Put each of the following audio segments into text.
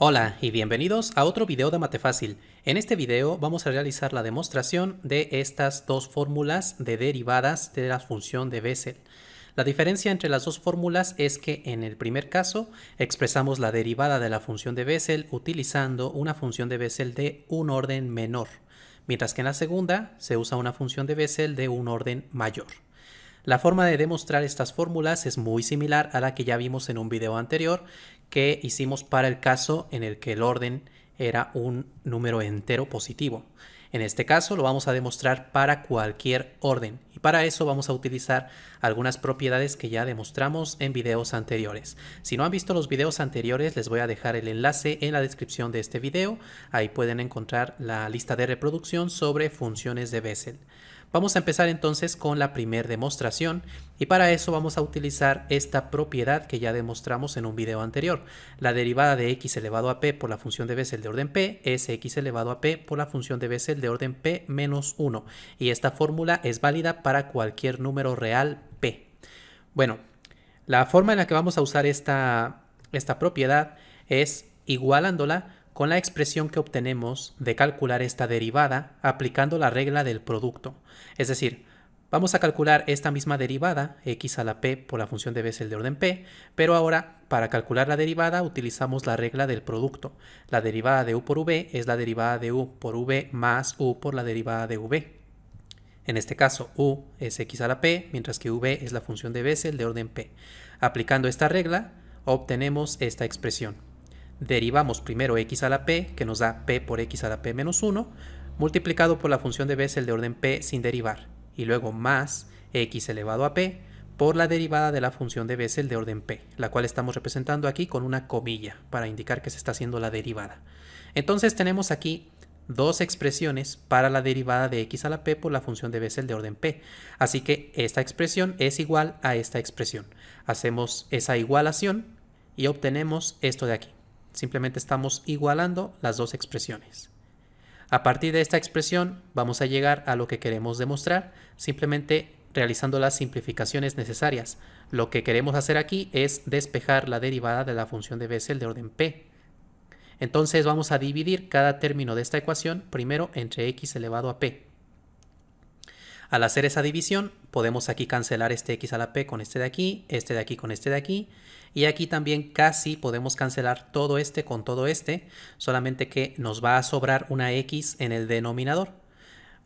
Hola y bienvenidos a otro video de Matefácil. En este video vamos a realizar la demostración de estas dos fórmulas de derivadas de la función de Bessel. La diferencia entre las dos fórmulas es que en el primer caso expresamos la derivada de la función de Bessel utilizando una función de Bessel de un orden menor, mientras que en la segunda se usa una función de Bessel de un orden mayor. La forma de demostrar estas fórmulas es muy similar a la que ya vimos en un video anterior que hicimos para el caso en el que el orden era un número entero positivo. En este caso lo vamos a demostrar para cualquier orden y para eso vamos a utilizar algunas propiedades que ya demostramos en videos anteriores. Si no han visto los videos anteriores les voy a dejar el enlace en la descripción de este video, ahí pueden encontrar la lista de reproducción sobre funciones de Bessel. Vamos a empezar entonces con la primera demostración y para eso vamos a utilizar esta propiedad que ya demostramos en un video anterior. La derivada de x elevado a p por la función de Bessel de orden p es x elevado a p por la función de Bessel de orden p menos 1 y esta fórmula es válida para cualquier número real p. Bueno, la forma en la que vamos a usar esta, esta propiedad es igualándola con la expresión que obtenemos de calcular esta derivada aplicando la regla del producto. Es decir, vamos a calcular esta misma derivada, x a la p por la función de Bessel de orden p, pero ahora para calcular la derivada utilizamos la regla del producto. La derivada de u por v es la derivada de u por v más u por la derivada de v. En este caso, u es x a la p, mientras que v es la función de Bessel de orden p. Aplicando esta regla, obtenemos esta expresión derivamos primero x a la p, que nos da p por x a la p menos 1, multiplicado por la función de Bessel de orden p sin derivar, y luego más x elevado a p por la derivada de la función de Bessel de orden p, la cual estamos representando aquí con una comilla para indicar que se está haciendo la derivada. Entonces tenemos aquí dos expresiones para la derivada de x a la p por la función de Bessel de orden p. Así que esta expresión es igual a esta expresión. Hacemos esa igualación y obtenemos esto de aquí. Simplemente estamos igualando las dos expresiones. A partir de esta expresión vamos a llegar a lo que queremos demostrar, simplemente realizando las simplificaciones necesarias. Lo que queremos hacer aquí es despejar la derivada de la función de Bessel de orden p. Entonces vamos a dividir cada término de esta ecuación primero entre x elevado a p. Al hacer esa división, podemos aquí cancelar este x a la p con este de aquí, este de aquí con este de aquí, y aquí también casi podemos cancelar todo este con todo este, solamente que nos va a sobrar una x en el denominador.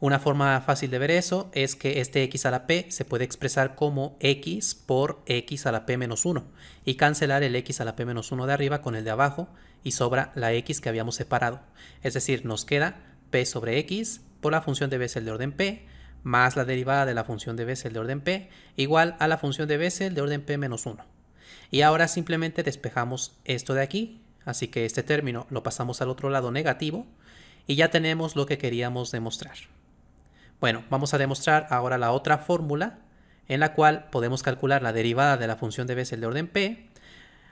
Una forma fácil de ver eso es que este x a la p se puede expresar como x por x a la p menos 1 y cancelar el x a la p menos 1 de arriba con el de abajo y sobra la x que habíamos separado. Es decir, nos queda p sobre x por la función de Bessel de orden p más la derivada de la función de Bessel de orden p igual a la función de Bessel de orden p menos 1. Y ahora simplemente despejamos esto de aquí, así que este término lo pasamos al otro lado negativo y ya tenemos lo que queríamos demostrar. Bueno, vamos a demostrar ahora la otra fórmula en la cual podemos calcular la derivada de la función de Bessel de orden p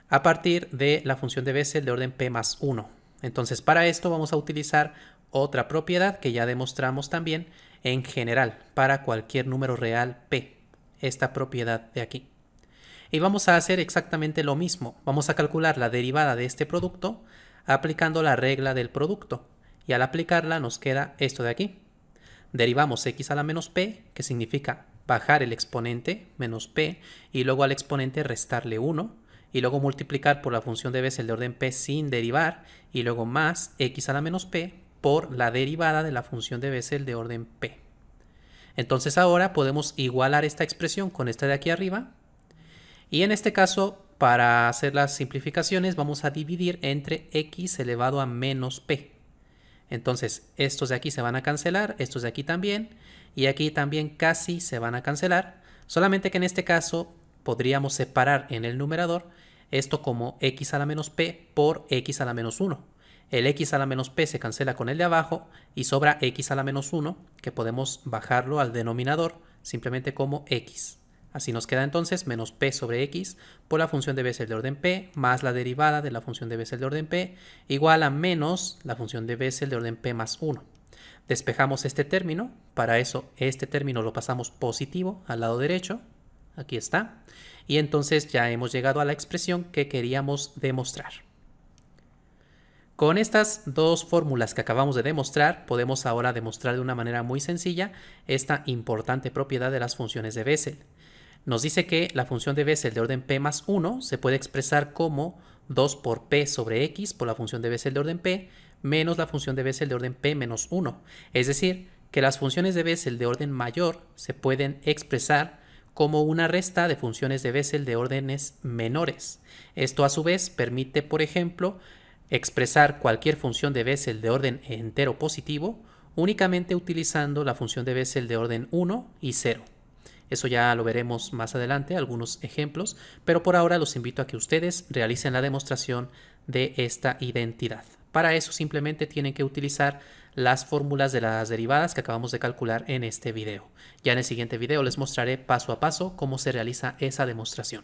a partir de la función de Bessel de orden p más 1. Entonces para esto vamos a utilizar otra propiedad que ya demostramos también en general para cualquier número real p, esta propiedad de aquí. Y vamos a hacer exactamente lo mismo. Vamos a calcular la derivada de este producto aplicando la regla del producto. Y al aplicarla nos queda esto de aquí. Derivamos x a la menos p, que significa bajar el exponente, menos p, y luego al exponente restarle 1, y luego multiplicar por la función de Bessel de orden p sin derivar, y luego más x a la menos p por la derivada de la función de Bessel de orden p. Entonces ahora podemos igualar esta expresión con esta de aquí arriba, y en este caso, para hacer las simplificaciones, vamos a dividir entre x elevado a menos p. Entonces, estos de aquí se van a cancelar, estos de aquí también, y aquí también casi se van a cancelar. Solamente que en este caso podríamos separar en el numerador esto como x a la menos p por x a la menos 1. El x a la menos p se cancela con el de abajo y sobra x a la menos 1 que podemos bajarlo al denominador simplemente como x. Así nos queda entonces menos p sobre x por la función de Bessel de orden p más la derivada de la función de Bessel de orden p igual a menos la función de Bessel de orden p más 1. Despejamos este término, para eso este término lo pasamos positivo al lado derecho, aquí está, y entonces ya hemos llegado a la expresión que queríamos demostrar. Con estas dos fórmulas que acabamos de demostrar, podemos ahora demostrar de una manera muy sencilla esta importante propiedad de las funciones de Bessel. Nos dice que la función de Bessel de orden p más 1 se puede expresar como 2 por p sobre x por la función de Bessel de orden p menos la función de Bessel de orden p menos 1. Es decir, que las funciones de Bessel de orden mayor se pueden expresar como una resta de funciones de Bessel de órdenes menores. Esto a su vez permite, por ejemplo, expresar cualquier función de Bessel de orden entero positivo únicamente utilizando la función de Bessel de orden 1 y 0. Eso ya lo veremos más adelante, algunos ejemplos, pero por ahora los invito a que ustedes realicen la demostración de esta identidad. Para eso simplemente tienen que utilizar las fórmulas de las derivadas que acabamos de calcular en este video. Ya en el siguiente video les mostraré paso a paso cómo se realiza esa demostración.